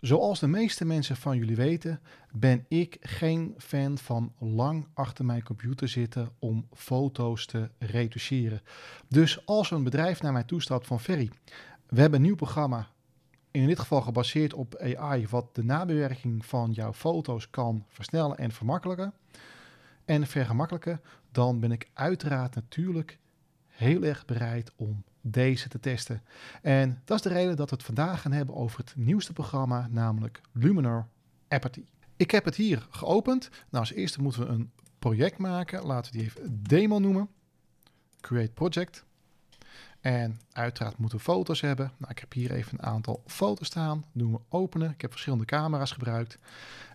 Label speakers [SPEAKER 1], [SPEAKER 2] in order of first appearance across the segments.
[SPEAKER 1] Zoals de meeste mensen van jullie weten, ben ik geen fan van lang achter mijn computer zitten om foto's te retoucheren. Dus als een bedrijf naar mij toestapt van Ferry, we hebben een nieuw programma, in dit geval gebaseerd op AI, wat de nabewerking van jouw foto's kan versnellen en vermakkelijken en vergemakkelijken, dan ben ik uiteraard natuurlijk heel erg bereid om deze te testen. En dat is de reden dat we het vandaag gaan hebben over het nieuwste programma, namelijk Luminar Apathy. Ik heb het hier geopend. Nou, als eerste moeten we een project maken. Laten we die even demo noemen. Create project. En uiteraard moeten we foto's hebben. Nou, ik heb hier even een aantal foto's staan. Doen we openen. Ik heb verschillende camera's gebruikt.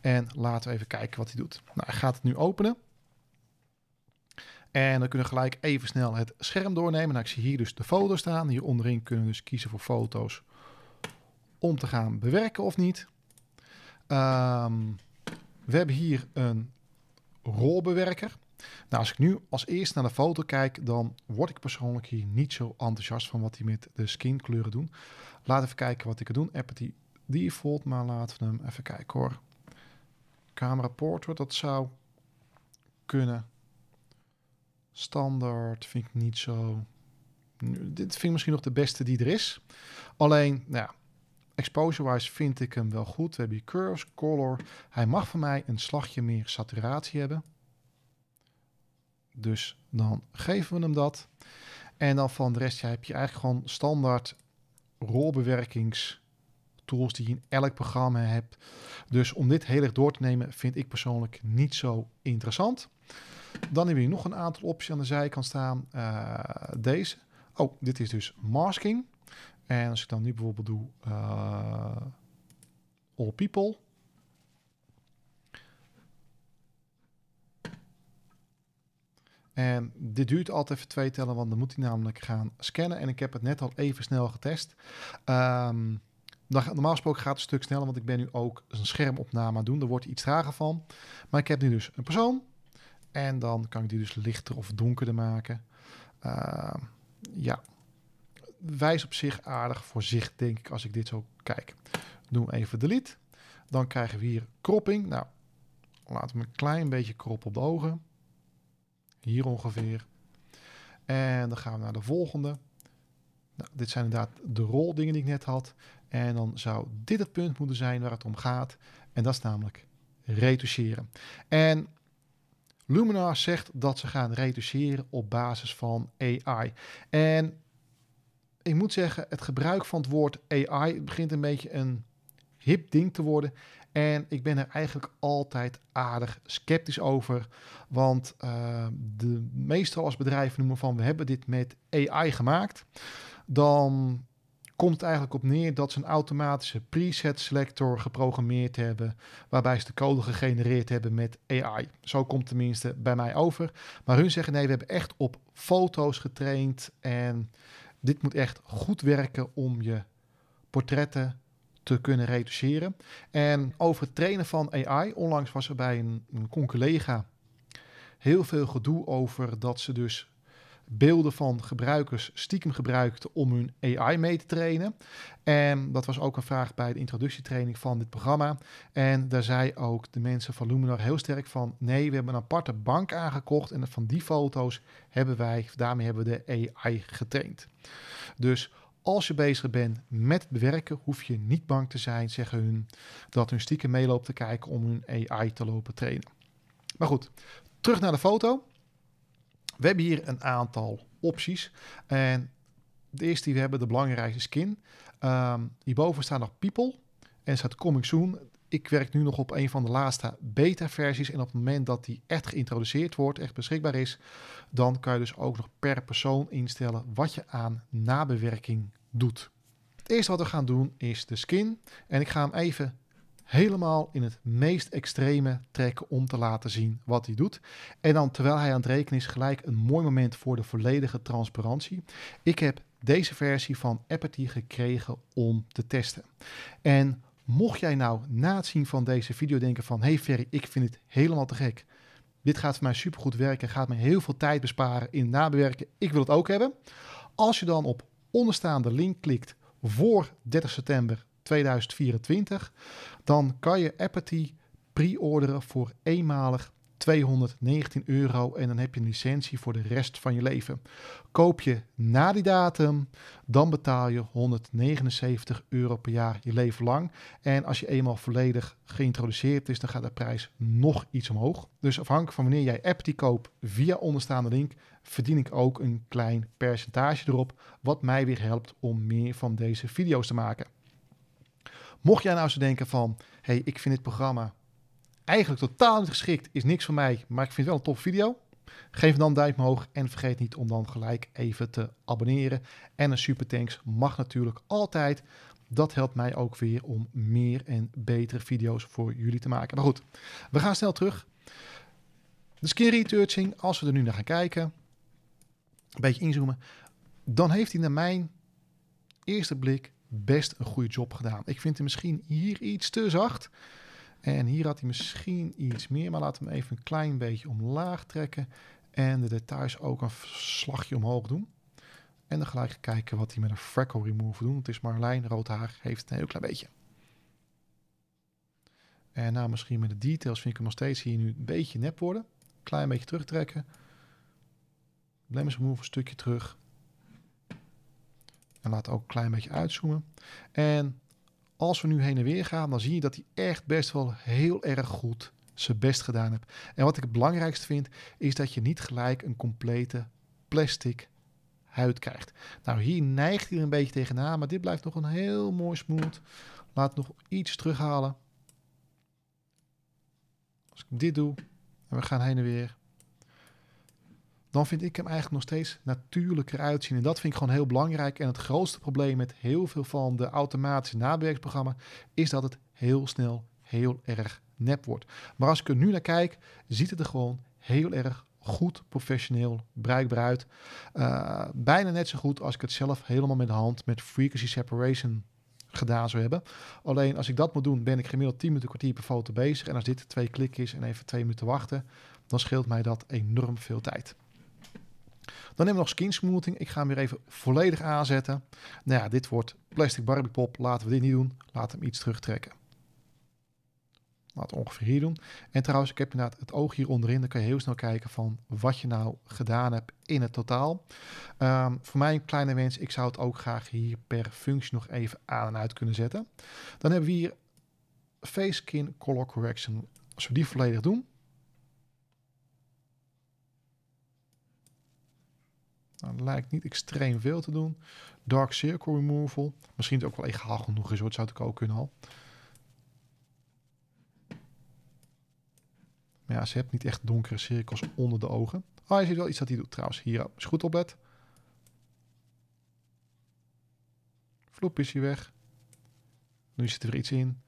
[SPEAKER 1] En laten we even kijken wat hij doet. Nou, hij gaat het nu openen. En dan kunnen we gelijk even snel het scherm doornemen. Nou, ik zie hier dus de foto staan. Hier onderin kunnen we dus kiezen voor foto's om te gaan bewerken of niet. Ehm, we hebben hier een rolbewerker. Nou, als ik nu als eerst naar de foto kijk, dan word ik persoonlijk hier niet zo enthousiast van wat die met de skinkleuren doen. Laten even kijken wat ik kan doen. Appity default, maar laten we hem even kijken hoor. Camera portrait, dat zou kunnen. Standaard vind ik niet zo. Dit vind ik misschien nog de beste die er is. Alleen, nou ja, exposure-wise vind ik hem wel goed. We hebben curves, color. Hij mag van mij een slagje meer saturatie hebben. Dus dan geven we hem dat. En dan van de rest heb je eigenlijk gewoon standaard rolbewerkings tools die je in elk programma hebt. Dus om dit heel erg door te nemen vind ik persoonlijk niet zo interessant. Dan hebben we nog een aantal opties aan de zijkant staan. Eh, deze. Oh, dit is dus masking. En als ik dan nu bijvoorbeeld doe eh, all people. En dit duurt altijd even twee tellen, want dan moet hij namelijk gaan scannen. En ik heb het net al even snel getest. Ehm, Normaal gesproken gaat het een stuk sneller, want ik ben nu ook een schermopname aan het doen. Daar wordt iets trager van. Maar ik heb nu dus een persoon. En dan kan ik die dus lichter of donkerder maken. Ehm, ja, wijs op zich aardig voor zicht, denk ik, als ik dit zo kijk. Doe even delete. Dan krijgen we hier kropping. Nou, laten we een klein beetje krop op de ogen. Hier ongeveer. En dan gaan we naar de volgende. Nou, dit zijn inderdaad de roldingen die ik net had. En dan zou dit het punt moeten zijn waar het om gaat. En dat is namelijk retoucheren. En Luminar zegt dat ze gaan retoucheren op basis van AI. En ik moet zeggen, het gebruik van het woord AI begint een beetje een hip ding te worden. En ik ben er eigenlijk altijd aardig sceptisch over. Want eh, de, meestal als bedrijven noemen van we hebben dit met AI gemaakt. Dan komt eigenlijk op neer dat ze een automatische preset selector geprogrammeerd hebben, waarbij ze de code gegenereerd hebben met AI. Zo komt het tenminste bij mij over. Maar hun zeggen nee, we hebben echt op foto's getraind en dit moet echt goed werken om je portretten te kunnen reduceren. En over het trainen van AI, onlangs was er bij een, een collega heel veel gedoe over dat ze dus beelden van gebruikers stiekem gebruikt om hun AI mee te trainen. En dat was ook een vraag bij de introductietraining van dit programma. En daar zei ook de mensen van Luminar heel sterk van... nee, we hebben een aparte bank aangekocht en van die foto's hebben wij... daarmee hebben we de AI getraind. Dus als je bezig bent met bewerken, hoef je niet bang te zijn, zeggen hun, dat hun stiekem meeloopt te kijken om hun AI te lopen trainen. Maar goed, terug naar de foto. We hebben hier een aantal opties. En de eerste die we hebben, de belangrijkste skin. Ehm, hierboven staan nog People en staat Coming Soon. Ik werk nu nog op een van de laatste beta-versies. En op het moment dat die echt geïntroduceerd wordt, echt beschikbaar is, dan kan je dus ook nog per persoon instellen wat je aan nabewerking doet. Het eerste wat we gaan doen is de skin. En ik ga hem even helemaal in het meest extreme trekken om te laten zien wat hij doet. En dan terwijl hij aan het rekenen is, gelijk een mooi moment voor de volledige transparantie. Ik heb deze versie van Apathy gekregen om te testen. En mocht jij nou na het zien van deze video denken van... hey Ferry, ik vind het helemaal te gek. Dit gaat voor mij supergoed werken, gaat me heel veel tijd besparen in nabewerken. Ik wil het ook hebben. Als je dan op onderstaande link klikt voor 30 september 2024, dan kan je Apathy pre-orderen voor eenmalig 219 euro en dan heb je een licentie voor de rest van je leven. Koop je na die datum, dan betaal je 179 euro per jaar je leven lang. En als je eenmaal volledig geïntroduceerd is, dan gaat de prijs nog iets omhoog. Dus afhankelijk van wanneer jij Apple koopt via onderstaande link, verdien ik ook een klein percentage erop, wat mij weer helpt om meer van deze video's te maken. Mocht jij nou zo denken van, hey, ik vind dit programma eigenlijk totaal niet geschikt, is niks voor mij, maar ik vind het wel een top video. Geef dan een duimpje omhoog en vergeet niet om dan gelijk even te abonneren. En een super thanks mag natuurlijk altijd. Dat helpt mij ook weer om meer en betere video's voor jullie te maken. Maar goed, we gaan snel terug. De skin retouching, als we er nu naar gaan kijken, een beetje inzoomen, dan heeft hij naar mijn eerste blik best een goede job gedaan. Ik vind hem misschien hier iets te zacht. En hier had hij misschien iets meer, maar laat hem even een klein beetje omlaag trekken. En de details ook een slagje omhoog doen. En dan gelijk kijken wat hij met een freckle remover doet. Het is Marlijn, rood haar, heeft een heel klein beetje. En nou, misschien met de details vind ik hem nog steeds hier nu een beetje nep worden. Klein beetje terugtrekken. Blemish remover een stukje terug laat ook een klein beetje uitzoomen. En als we nu heen en weer gaan, dan zie je dat hij echt best wel heel erg goed zijn best gedaan heeft. En wat ik het belangrijkste vind, is dat je niet gelijk een complete plastic huid krijgt. Nou, hier neigt hij een beetje tegenaan, maar dit blijft nog een heel mooi smooth. Laat nog iets terughalen. Als ik dit doe, en we gaan heen en weer dan vind ik hem eigenlijk nog steeds natuurlijker uitzien. En dat vind ik gewoon heel belangrijk. En het grootste probleem met heel veel van de automatische nabewerkingsprogramma is dat het heel snel heel erg nep wordt. Maar als ik er nu naar kijk, ziet het er gewoon heel erg goed, professioneel, bruikbaar uit. Eh, bijna net zo goed als ik het zelf helemaal met de hand met frequency separation gedaan zou hebben. Alleen als ik dat moet doen, ben ik gemiddeld 10 minuten kwartier per foto bezig. En als dit twee klikken is en even twee minuten wachten, dan scheelt mij dat enorm veel tijd. Dan hebben we nog skin smoothing. Ik ga hem weer even volledig aanzetten. Nou ja, dit wordt plastic Barbie pop. Laten we dit niet doen. Laten we hem iets terugtrekken. Laat ongeveer hier doen. En trouwens, ik heb inderdaad het oog hier onderin. Dan kan je heel snel kijken van wat je nou gedaan hebt in het totaal. Ehm, voor mij een kleine wens. Ik zou het ook graag hier per functie nog even aan en uit kunnen zetten. Dan hebben we hier Face Skin Color Correction. Als we die volledig doen, Nou, dat lijkt niet extreem veel te doen. Dark Circle Removal. Misschien het ook wel egaal genoeg is, hoor. zou het ook kunnen al. Maar ja, ze hebt niet echt donkere cirkels onder de ogen. Oh, je ziet wel iets dat hij doet trouwens. Hier, is goed op bed. Vloep is hij weg. Nu zit er weer iets in.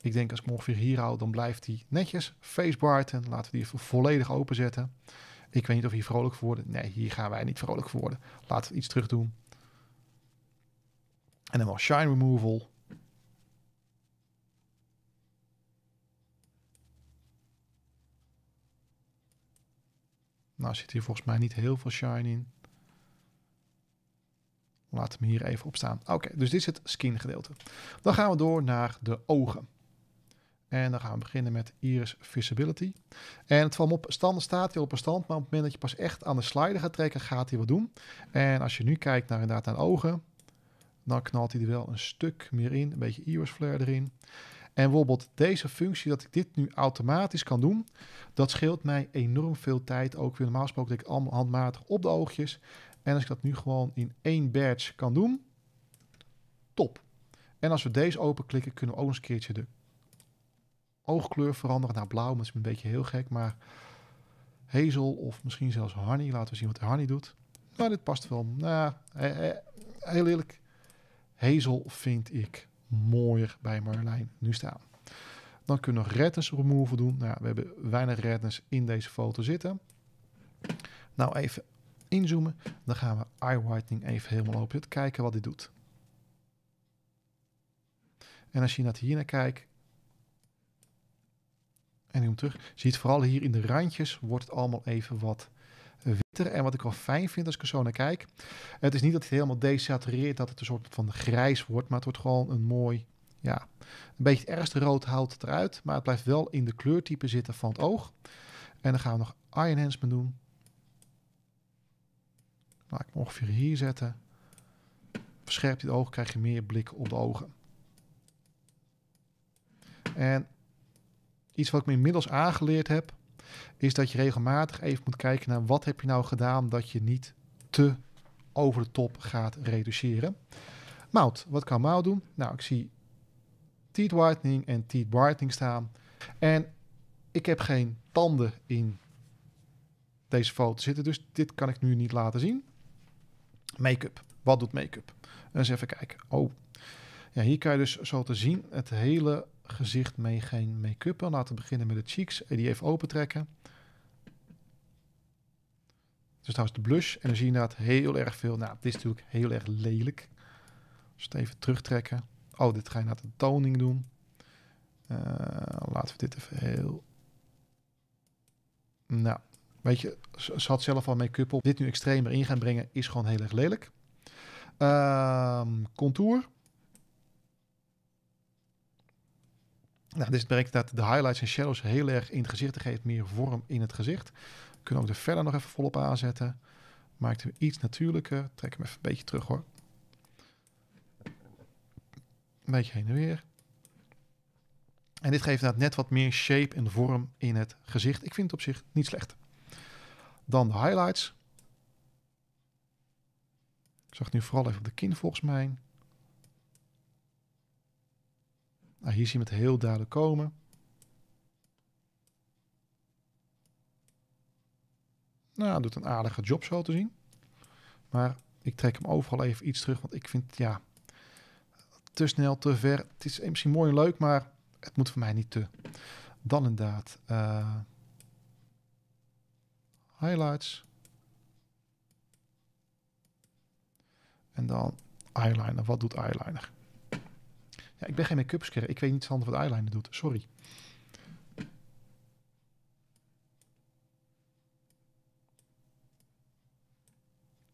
[SPEAKER 1] Ik denk als ik hem ongeveer hier hou, dan blijft hij netjes. face brighten. laten we die even volledig openzetten. zetten. Ik weet niet of hier vrolijk voor worden. Nee, hier gaan wij niet vrolijk voor worden. Laten we iets terug doen. En dan wel shine removal. Nou zit hier volgens mij niet heel veel shine in. Laat hem hier even op staan. Oké, dus dit is het skin gedeelte. Dan gaan we door naar de ogen. En dan gaan we beginnen met Iris Visibility. En het valt op, stand staat hij op een stand, maar op het moment dat je pas echt aan de slider gaat trekken, gaat hij wat doen. En als je nu kijkt naar inderdaad naar ogen, dan knalt hij er wel een stuk meer in, een beetje Iris flare erin. En bijvoorbeeld deze functie, dat ik dit nu automatisch kan doen, dat scheelt mij enorm veel tijd. Ook weer normaal gesproken dat ik allemaal handmatig op de oogjes. En als ik dat nu gewoon in één badge kan doen, top. En als we deze open klikken kunnen we ook eens een keertje de oogkleur veranderen naar nou, blauw. is een beetje heel gek, maar hazel of misschien zelfs honey. Laten we zien wat de honey doet. Maar dit past wel. Nou, eh, eh, heel eerlijk, hazel vind ik mooier bij Marlijn nu staan. Dan kunnen we nog redness remover doen. Nou, we hebben weinig redness in deze foto zitten. Nou, even inzoomen. Dan gaan we eye whitening even helemaal open kijken wat dit doet. En als je naar hier naar kijkt, en nu hem terug. Ziet vooral hier in de randjes wordt het allemaal even wat eh, witter. En wat ik wel fijn vind als ik er zo naar kijk. Het is niet dat het helemaal desatureert. Dat het een soort van grijs wordt. Maar het wordt gewoon een mooi ja, een beetje het ergste rood haalt het eruit, maar het blijft wel in de kleurtype zitten van het oog. En dan gaan we nog Iron doen. Laat nou, ik hem ongeveer hier zetten. Verscherpt je het oog, krijg je meer blik op de ogen. En Iets wat ik me inmiddels aangeleerd heb, is dat je regelmatig even moet kijken naar wat heb je nou gedaan dat je niet te over de top gaat reduceren. Mout, wat kan Mout doen? Nou, ik zie teeth whitening en teeth whitening staan. En ik heb geen tanden in deze foto zitten, dus dit kan ik nu niet laten zien. Make-up. Wat doet make-up? Eens even kijken. Oh, ja, hier kan je dus zo te zien het hele gezicht mee geen make-up Laten we beginnen met de cheeks. Eh, die even opentrekken. Dus trouwens de blush. En dan zie je inderdaad heel erg veel. Nou, dit is natuurlijk heel erg lelijk. Dus het even terugtrekken. Oh, dit ga je naar de toning doen. Eh, laten we dit even heel... Nou, weet je, ze had zelf al make-up op. Dit nu extremer in gaan brengen is gewoon heel erg lelijk. Ehm, contour. Nou, dit brengt dat de highlights en shadows heel erg in het gezicht geeft, meer vorm in het gezicht. kunnen ook de verder nog even volop aanzetten. Maakt hem iets natuurlijker. Trek hem even een beetje terug hoor. Een beetje heen en weer. En dit geeft inderdaad net wat meer shape en vorm in het gezicht. Ik vind het op zich niet slecht. Dan de highlights. Ik zag nu vooral even op de kin volgens mij. Nou, hier zien we het heel duidelijk komen. Nou, doet een aardige job zo te zien. Maar ik trek hem overal even iets terug, want ik vind, ja, te snel, te ver. Het is misschien mooi en leuk, maar het moet voor mij niet te. Dan inderdaad. Eh, highlights. En dan eyeliner. Wat doet eyeliner? ik ben geen make-up Ik weet niet Sander wat eyeliner doet. Sorry.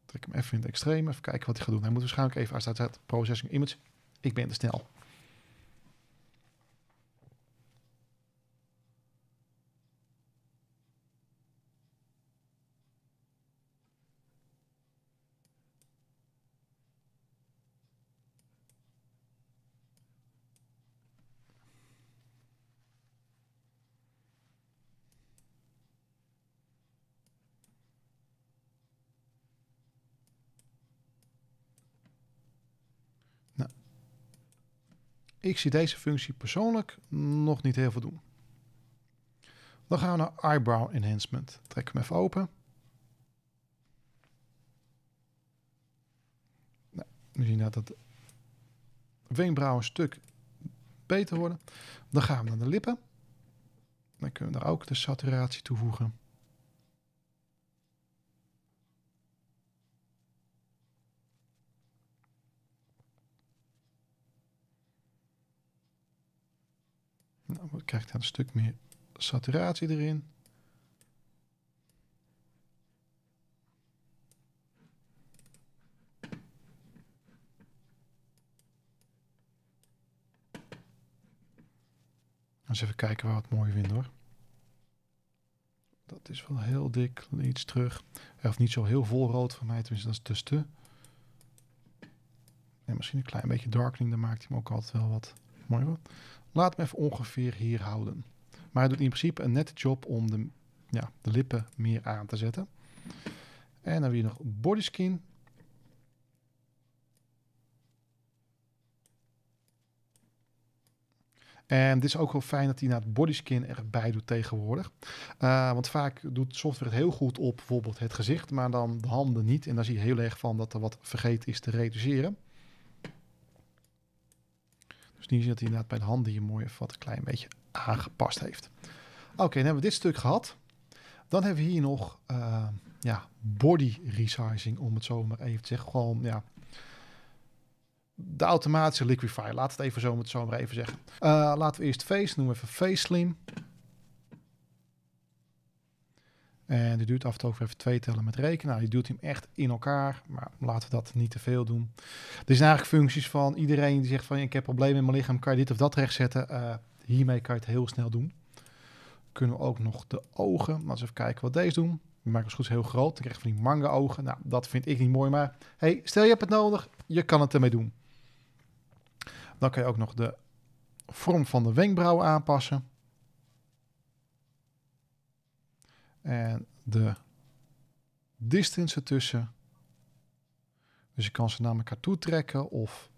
[SPEAKER 1] Trek hem even in het extreme. Even kijken wat hij gaat doen. Hij moet waarschijnlijk even uit processing image. Ik ben te snel. Ik zie deze functie persoonlijk nog niet heel veel doen. Dan gaan we naar Eyebrow Enhancement. Trek hem even open. Nou, nu zien we dat de wenkbrauwen een stuk beter worden. Dan gaan we naar de lippen. Dan kunnen we daar ook de saturatie toevoegen. Nou, we krijgen een stuk meer saturatie erin. Eens even kijken waar we het mooi vinden hoor. Dat is wel heel dik, iets terug. Of niet zo heel vol rood voor mij, tenminste dat is dus te. En misschien een klein beetje darkening, dan maakt hij hem ook altijd wel wat Laat hem even ongeveer hier houden. Maar hij doet in principe een nette job om de, ja, de lippen meer aan te zetten. En dan weer nog body skin. En dit is ook wel fijn dat hij naar het skin erbij doet tegenwoordig. Eh, want vaak doet software het heel goed op bijvoorbeeld het gezicht, maar dan de handen niet. En daar zie je heel erg van dat er wat vergeten is te reduceren. Dus nu zie je dat hij inderdaad bij de handen hier mooi wat een klein beetje aangepast heeft. Oké, dan hebben we dit stuk gehad. Dan hebben we hier nog eh, ja, body resizing, om het zo maar even te zeggen. Gewoon, ja, de automatische liquify. Laat het even zo, maar even zeggen. Eh, laten we eerst face, noemen we even face slim. En die duurt af en toe even twee tellen met rekenen. Nou, je duwt hem echt in elkaar, maar laten we dat niet te veel doen. Er zijn eigenlijk functies van iedereen die zegt van ik heb problemen in mijn lichaam, kan je dit of dat rechtzetten? Uh, hiermee kan je het heel snel doen. Kunnen we ook nog de ogen, laten we even kijken wat deze doen. Die maken het goed heel groot, dan krijg je van die manga ogen. Nou, dat vind ik niet mooi, maar hey, stel je hebt het nodig, je kan het ermee doen. Dan kan je ook nog de vorm van de wenkbrauwen aanpassen. En de distance ertussen. Dus je kan ze naar elkaar toe trekken of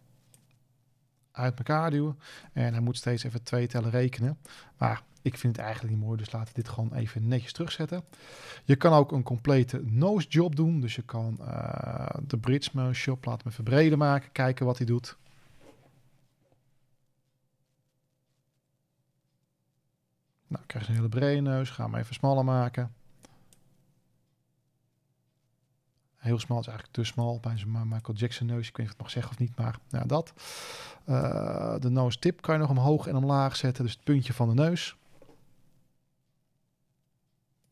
[SPEAKER 1] uit elkaar duwen. En hij moet steeds even twee tellen rekenen. Maar ik vind het eigenlijk niet mooi, dus laten we dit gewoon even netjes terugzetten. Je kan ook een complete nose job doen. Dus je kan eh, de bridge shop laten me verbreden maken, kijken wat hij doet. Nou, krijg je een hele brede neus. Ga hem even smaller maken. Heel smal is eigenlijk te smal bij zijn Michael Jackson neus. Ik weet niet of ik het nog zeggen of niet, maar nou, dat. Eh, de nose tip kan je nog omhoog en omlaag zetten. Dus het puntje van de neus.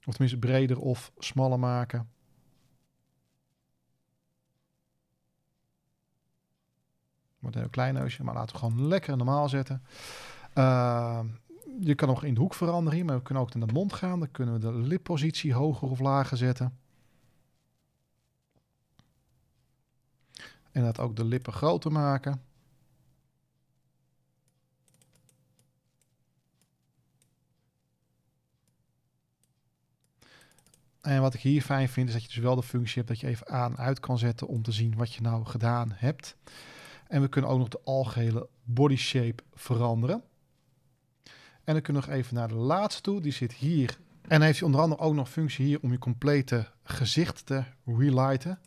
[SPEAKER 1] Of tenminste breder of smaller maken. Wordt een heel klein neusje, maar laten we gewoon lekker normaal zetten. Uh, je kan nog in de hoek veranderen, maar we kunnen ook in de mond gaan. Dan kunnen we de lippositie hoger of lager zetten. En dat ook de lippen groter maken. En wat ik hier fijn vind is dat je dus wel de functie hebt dat je even aan en uit kan zetten om te zien wat je nou gedaan hebt. En we kunnen ook nog de algehele body shape veranderen. En dan kunnen we nog even naar de laatste toe. Die zit hier. En heeft hij onder andere ook nog functie hier om je complete gezicht te relighten.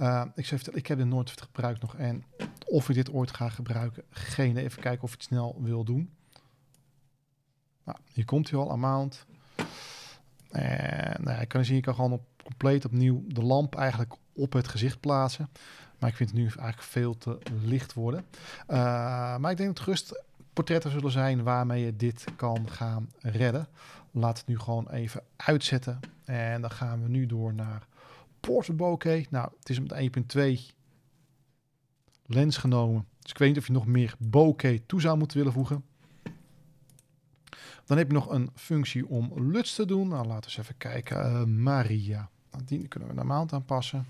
[SPEAKER 1] Uh, ik, zeg, ik heb dit nooit gebruikt nog. En of ik dit ooit ga gebruiken, geen Even kijken of ik het snel wil doen. Nou, hier komt hij al, amount. En nou, je kan zien, je kan gewoon op, compleet opnieuw de lamp eigenlijk op het gezicht plaatsen. Maar ik vind het nu eigenlijk veel te licht worden. Eh, maar ik denk dat het rust portretten zullen zijn waarmee je dit kan gaan redden. Laat het nu gewoon even uitzetten. En dan gaan we nu door naar Portrait Bokeh. Nou, het is met 1.2 lens genomen. Dus ik weet niet of je nog meer bokeh toe zou moeten willen voegen. Dan heb je nog een functie om LUTS te doen. Nou, laten we eens even kijken. Eh, Maria. Nou, die kunnen we normaal maand aanpassen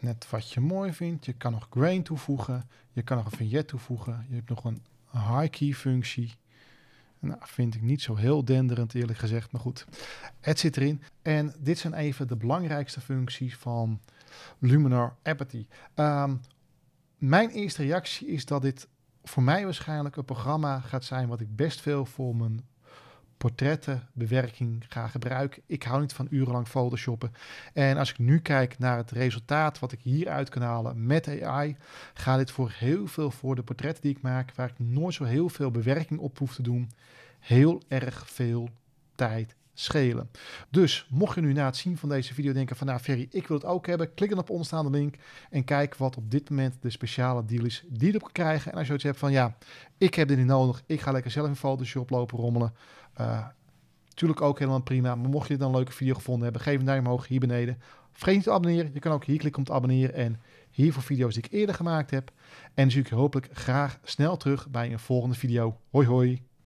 [SPEAKER 1] net wat je mooi vindt. Je kan nog grain toevoegen. Je kan nog een vignet toevoegen. Je hebt nog een high key functie. Nou, vind ik niet zo heel denderend eerlijk gezegd, maar goed. Het zit erin. En dit zijn even de belangrijkste functies van Luminar Apathy. Ehm, mijn eerste reactie is dat dit voor mij waarschijnlijk een programma gaat zijn wat ik best veel voor mijn portrettenbewerking ga gebruiken. Ik hou niet van urenlang photoshoppen. En als ik nu kijk naar het resultaat wat ik hieruit kan halen met AI, gaat dit voor heel veel voor de portretten die ik maak, waar ik nooit zo heel veel bewerking op hoef te doen, heel erg veel tijd schelen. Dus mocht je nu na het zien van deze video denken van nou Ferry, ik wil het ook hebben, klik dan op onderstaande link en kijk wat op dit moment de speciale deal is die je erop kan krijgen. En als je iets hebt van ja, ik heb dit niet nodig, ik ga lekker zelf in Photoshop lopen rommelen. Uh, tuurlijk ook helemaal prima, maar mocht je dan een leuke video gevonden hebben, geef een duim omhoog hier beneden. Vergeet niet te abonneren, je kan ook hier klikken om te abonneren en hier voor video's die ik eerder gemaakt heb. En zie ik je hopelijk graag snel terug bij een volgende video. Hoi hoi!